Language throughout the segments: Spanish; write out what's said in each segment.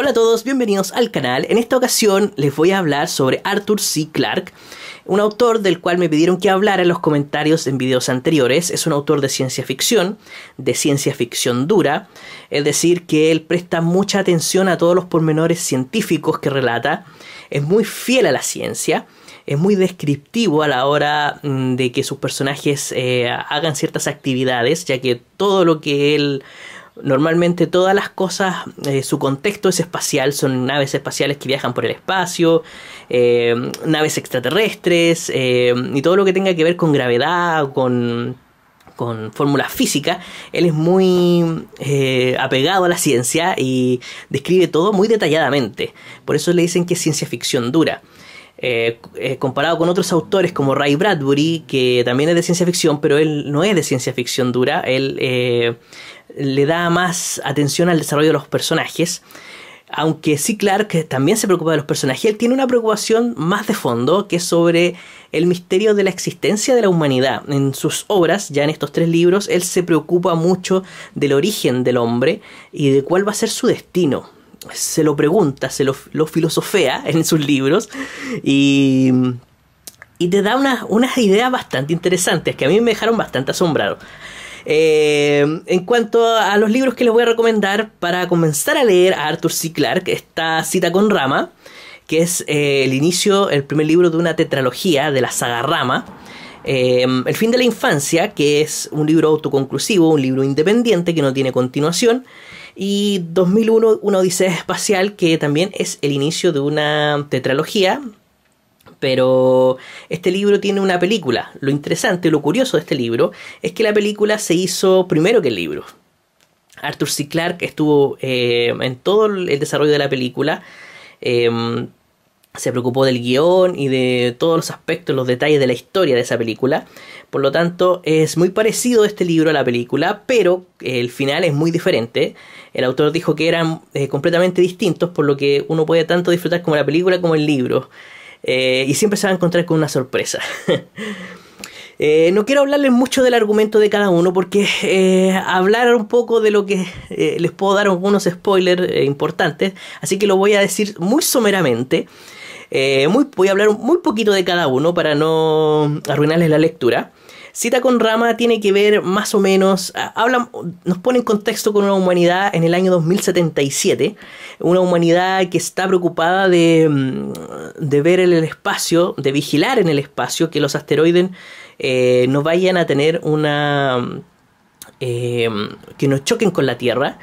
Hola a todos, bienvenidos al canal. En esta ocasión les voy a hablar sobre Arthur C. Clarke, un autor del cual me pidieron que hablara en los comentarios en videos anteriores. Es un autor de ciencia ficción, de ciencia ficción dura, es decir, que él presta mucha atención a todos los pormenores científicos que relata, es muy fiel a la ciencia es muy descriptivo a la hora mm, de que sus personajes eh, hagan ciertas actividades, ya que todo lo que él Normalmente todas las cosas, eh, su contexto es espacial, son naves espaciales que viajan por el espacio, eh, naves extraterrestres eh, y todo lo que tenga que ver con gravedad, con, con fórmulas físicas. Él es muy apegado a la ciencia y describe todo muy detalladamente. Por eso le dicen que es ciencia ficción dura. Eh, eh, comparado con otros autores como Ray Bradbury, que también es de ciencia ficción, pero él no es de ciencia ficción dura, él eh, le da más atención al desarrollo de los personajes. Aunque sí, Clark también se preocupa de los personajes, él tiene una preocupación más de fondo que es sobre el misterio de la existencia de la humanidad. En sus obras, ya en estos tres libros, él se preocupa mucho del origen del hombre y de cuál va a ser su destino se lo pregunta, se lo, filosofea en sus libros y, te da una, unas ideas bastante interesantes que a mí me dejaron bastante asombrado. Eh, en cuanto a los libros que les voy a recomendar para comenzar a leer a Arthur C. Clarke, esta cita con Rama, que es eh, el inicio, el primer libro de una tetralogía de la saga Rama. Eh, el fin de la infancia, que es un libro autoconclusivo, un libro independiente que no tiene continuación. Y 2001, una odisea espacial que también es el inicio de una tetralogía, pero este libro tiene una película. Lo interesante, lo curioso de este libro es que la película se hizo primero que el libro. Arthur C. Clarke estuvo eh, en todo el desarrollo de la película. Em, se preocupó del guión y de todos los aspectos, los detalles de la historia de esa película. Por lo tanto, es muy parecido este libro a la película, pero el final es muy diferente. El autor dijo que eran eh, completamente distintos, por lo que uno puede tanto disfrutar como la película como el libro. Eh, y siempre se va a encontrar con una sorpresa. Eh, no quiero hablarles mucho del argumento de cada uno porque hablar un poco de lo que les puedo dar algunos spoilers importantes, así que lo voy a decir muy someramente. Eh, voy a hablar muy poquito de cada uno para no arruinarles la lectura. Cita con Rama tiene que ver más o menos, ah, nos pone en contexto con una humanidad en el año 2077, una humanidad que está preocupada de, mm, ver ver el espacio, de vigilar en el espacio que los asteroides eh, no vayan a tener una... Mm, eh, que nos choquen con la Tierra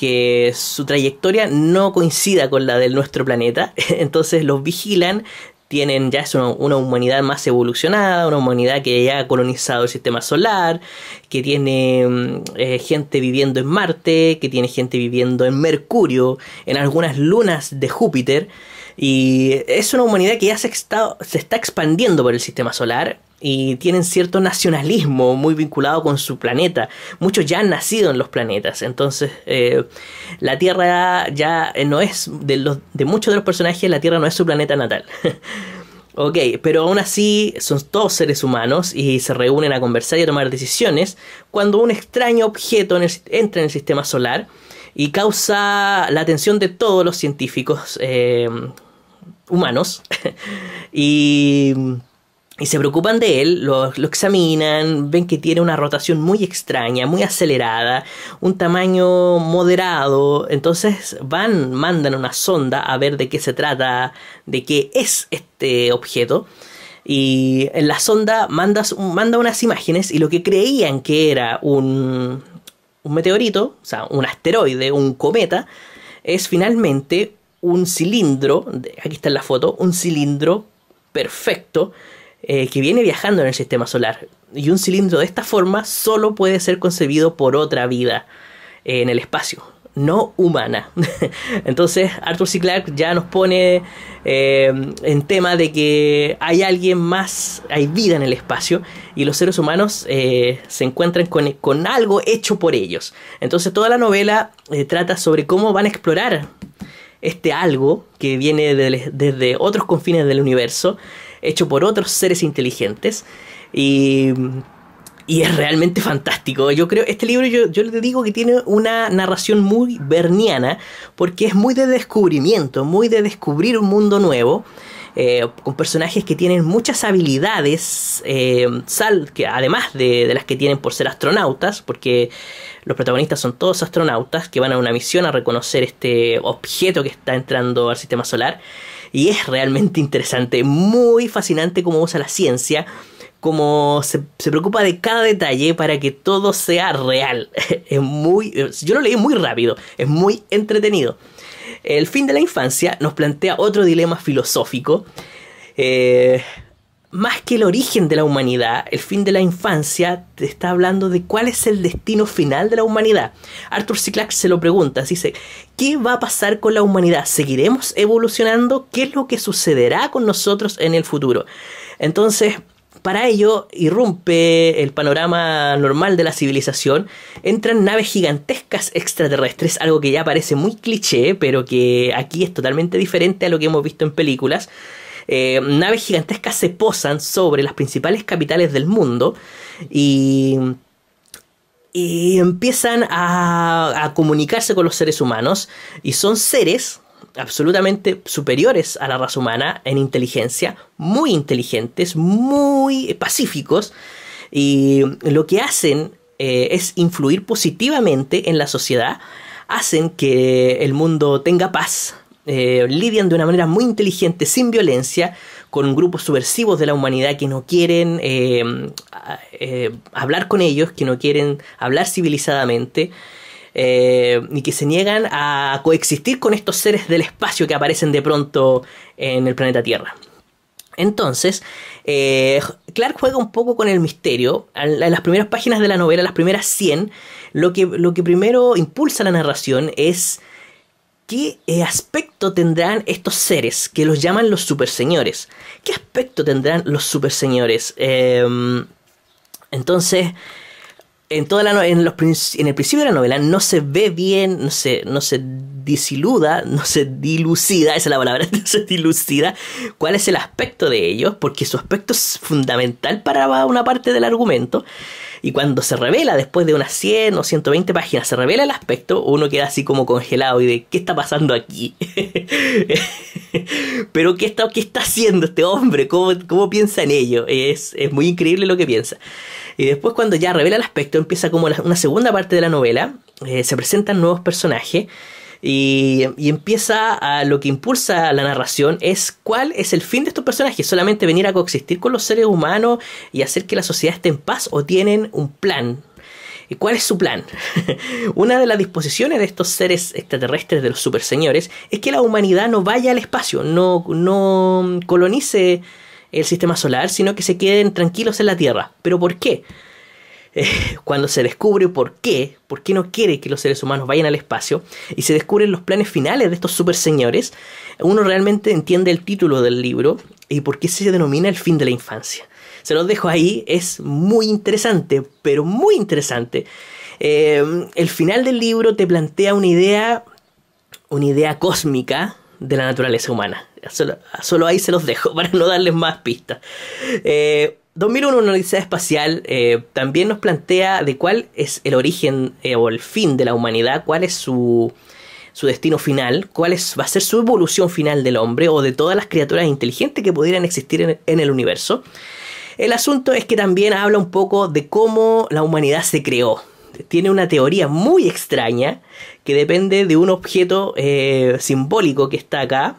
que su trayectoria no coincida con la del nuestro planeta, entonces los vigilan, tienen ya es una, humanidad más evolucionada, una humanidad que ya ha colonizado el sistema solar, que tiene mm, eh, gente viviendo en Marte, que tiene gente viviendo en Mercurio, en algunas lunas de Júpiter. Y es una humanidad que ya se está expandiendo por el sistema solar y tienen cierto nacionalismo muy vinculado con su planeta. Muchos ya han nacido en los planetas, entonces eh, la Tierra ya no es, de, muchos de los personajes, la Tierra no es su planeta natal. ok, pero aún así son todos seres humanos y se reúnen a conversar y a tomar decisiones cuando un extraño objeto entra en el sistema solar y causa la atención de todos los científicos eh, humanos. y y se preocupan de él, lo, examinan, ven que tiene una rotación muy extraña, muy acelerada, un tamaño moderado, entonces van, mandan una sonda a ver de qué se trata, de qué es este objeto. Y en la sonda mandas, manda unas imágenes y lo que creían que era un, un meteorito, o sea, un asteroide, un cometa, es finalmente un cilindro, aquí está en la foto, un cilindro perfecto eh, que viene viajando en el sistema solar. Y un cilindro de esta forma solo puede ser concebido por otra vida eh, en el espacio, no humana. Entonces Arthur C. Clarke ya nos pone eh, en tema de que hay alguien más, hay vida en el espacio y los seres humanos se encuentran con, algo hecho por ellos. Entonces toda la novela trata sobre cómo van a explorar este algo que viene desde otros confines del universo hecho por otros seres inteligentes. Y, es realmente fantástico. Yo creo, este libro yo, yo le digo que tiene una narración muy berniana, porque es muy de descubrimiento, muy de descubrir un mundo nuevo. Eh, con personajes que tienen muchas habilidades, eh, además de, las que tienen por ser astronautas, porque los protagonistas son todos astronautas que van a una misión a reconocer este objeto que está entrando al sistema solar. Y es realmente interesante, muy fascinante cómo usa la ciencia, Como se, se preocupa de cada detalle para que todo sea real. Es muy, yo lo leí muy rápido, es muy entretenido. El fin de la infancia nos plantea otro dilema filosófico. Eh, más que el origen de la humanidad, el fin de la infancia te está hablando de cuál es el destino final de la humanidad. Arthur C. Clarke se lo pregunta, dice, ¿qué va a pasar con la humanidad? ¿Seguiremos evolucionando? ¿Qué es lo que sucederá con nosotros en el futuro? Entonces, para ello, irrumpe el panorama normal de la civilización, entran naves gigantescas extraterrestres, algo que ya parece muy cliché, pero que aquí es totalmente diferente a lo que hemos visto en películas. Eh, naves gigantescas se posan sobre las principales capitales del mundo y y empiezan a, a, comunicarse con los seres humanos y son seres absolutamente superiores a la raza humana en inteligencia, muy inteligentes, muy pacíficos, y lo que hacen eh, es influir positivamente en la sociedad, hacen que el mundo tenga paz, eh, lidian de una manera muy inteligente, sin violencia, con grupos subversivos de la humanidad que no quieren eh, eh, hablar con ellos, que no quieren hablar civilizadamente, ni eh, y que se niegan a coexistir con estos seres del espacio que aparecen de pronto en el planeta Tierra. Entonces, eh, Clark juega un poco con el misterio. En las primeras páginas de la novela, las primeras 100, lo que, lo que primero impulsa la narración es qué eh, aspecto tendrán estos seres que los llaman los superseñores. ¿Qué aspecto tendrán los superseñores? Em, entonces, en, en, el principio de la novela no se ve bien, no se, no se disiluda, no se dilucida, esa es la palabra, no se dilucida cuál es el aspecto de ellos, porque su aspecto es fundamental para una parte del argumento. Y cuando se revela, después de unas 100 o 120 páginas, se revela el aspecto, uno queda así como congelado y de ¿qué está pasando aquí? Pero ¿qué está, ¿qué está haciendo este hombre? ¿Cómo, piensa en ello? Es, es muy increíble lo que piensa. Y después cuando ya revela el aspecto, empieza como una segunda parte de la novela, eh, se presentan nuevos personajes. Y, y, empieza a lo que impulsa la narración es cuál es el fin de estos personajes, solamente venir a coexistir con los seres humanos y hacer que la sociedad esté en paz o tienen un plan. ¿Y cuál es su plan? Una de las disposiciones de estos seres extraterrestres de los superseñores es que la humanidad no vaya al espacio, no, no colonice el sistema solar, sino que se queden tranquilos en la Tierra. ¿Pero por qué? Eh, cuando se descubre por qué, por qué no quiere que los seres humanos vayan al espacio, y se descubren los planes finales de estos super señores, uno realmente entiende el título del libro y por qué se denomina el fin de la infancia. Se los dejo ahí, es muy interesante, pero muy interesante. Eh, el final del libro te plantea una idea, una idea cósmica, de la naturaleza humana. Solo, ahí se los dejo para no darles más pistas. 2001, eh, una universidad espacial, eh, también nos plantea de cuál es el origen eh, o el fin de la humanidad, cuál es su, destino final, cuál es, va a ser su evolución final del hombre o de todas las criaturas inteligentes que pudieran existir en el universo. El asunto es que también habla un poco de cómo la humanidad se creó, tiene una teoría muy extraña que depende de un objeto eh, simbólico que está acá,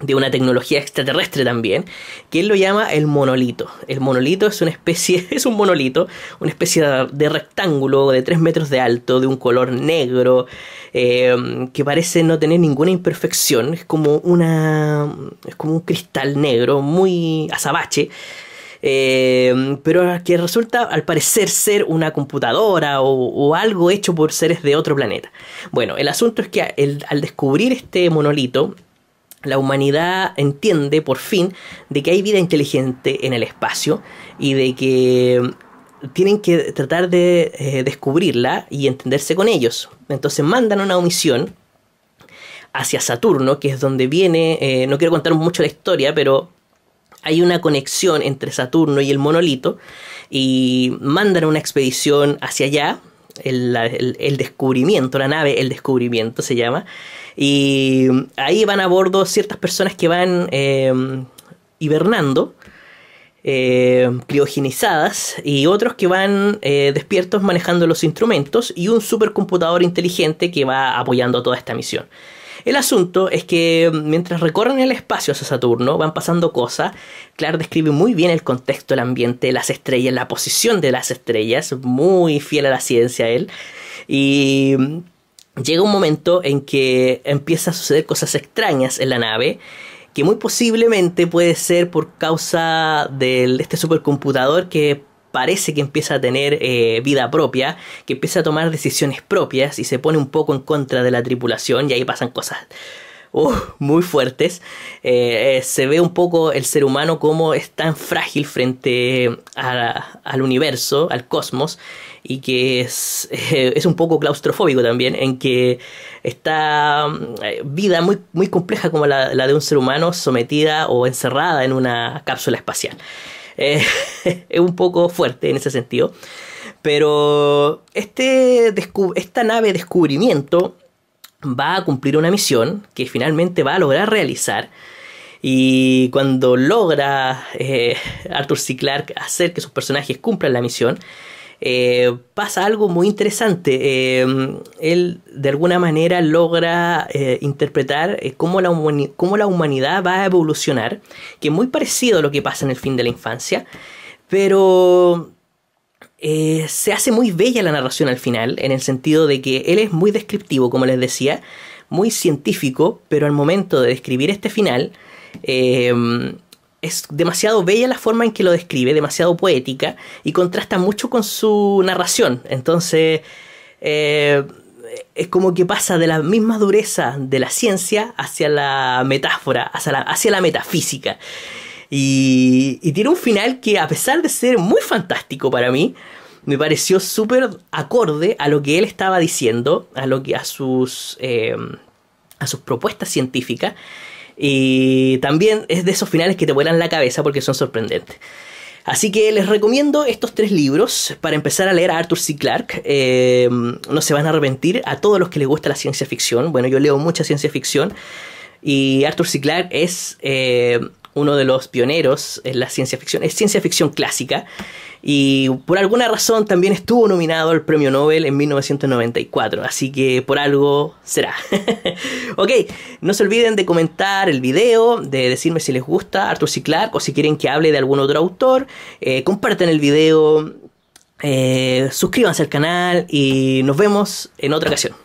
de una tecnología extraterrestre también, que él lo llama el monolito. El monolito es una especie, es un monolito, una especie de rectángulo de 3 metros de alto, de un color negro, eh, que parece no tener ninguna imperfección, es como una, es como un cristal negro muy azabache, Em, pero que resulta al parecer ser una computadora o, algo hecho por seres de otro planeta. Bueno, el asunto es que al descubrir este monolito, la humanidad entiende por fin de que hay vida inteligente en el espacio y de que tienen que tratar de eh, descubrirla y entenderse con ellos. Entonces mandan una omisión hacia Saturno, que es donde viene, eh, no quiero contar mucho la historia, pero hay una conexión entre Saturno y el monolito y mandan una expedición hacia allá. El, descubrimiento, la nave El descubrimiento se llama. Y ahí van a bordo ciertas personas que van em, hibernando, eh, criogenizadas, y otros que van eh, despiertos manejando los instrumentos y un supercomputador inteligente que va apoyando toda esta misión. El asunto es que mm, mientras recorren el espacio hacia Saturno, van pasando cosas. Clark describe muy bien el contexto, el ambiente, las estrellas, la posición de las estrellas, muy fiel a la ciencia él. Y mm, llega un momento en que empieza a suceder cosas extrañas en la nave que muy posiblemente puede ser por causa de este supercomputador que parece que empieza a tener eh, vida propia, que empieza a tomar decisiones propias y se pone un poco en contra de la tripulación y ahí pasan cosas uh, muy fuertes. Eh, eh, se ve un poco el ser humano como es tan frágil frente al universo, al cosmos, y que es, un poco claustrofóbico también, en que está vida muy, muy compleja como la de un ser humano sometida o encerrada en una cápsula espacial. Eh, es un poco fuerte en ese sentido. Pero este esta nave descubrimiento va a cumplir una misión que finalmente va a lograr realizar. Y cuando logra eh, Arthur C. Clarke hacer que sus personajes cumplan la misión, eh, pasa algo muy interesante. Eh, él de alguna manera logra eh, interpretar cómo la, la humanidad va a evolucionar, que es muy parecido a lo que pasa en el fin de la infancia, pero se hace muy bella la narración al final, en el sentido de que él es muy descriptivo, como les decía, muy científico, pero al momento de describir este final, es demasiado bella la forma en que lo describe, demasiado poética y contrasta mucho con su narración. Entonces, eh, es como que pasa de la misma dureza de la ciencia hacia la metáfora, hacia la, metafísica. Y, tiene un final que, a pesar de ser muy fantástico para mí, me pareció súper acorde a lo que él estaba diciendo, a, lo que, a, sus, eh, a sus propuestas científicas. Y también es de esos finales que te vuelan la cabeza porque son sorprendentes. Así que les recomiendo estos tres libros para empezar a leer a Arthur C. Clarke. Eh, no se van a arrepentir a todos los que les gusta la ciencia ficción. Bueno, yo leo mucha ciencia ficción y Arthur C. Clarke es eh, uno de los pioneros en la ciencia ficción, es ciencia ficción clásica, y por alguna razón también estuvo nominado al Premio Nobel en 1994, así que por algo será. ok, no se olviden de comentar el video, de decirme si les gusta Arthur C. Clarke o si quieren que hable de algún otro autor, Comparten eh, compartan el video, eh, suscríbanse al canal y nos vemos en otra ocasión.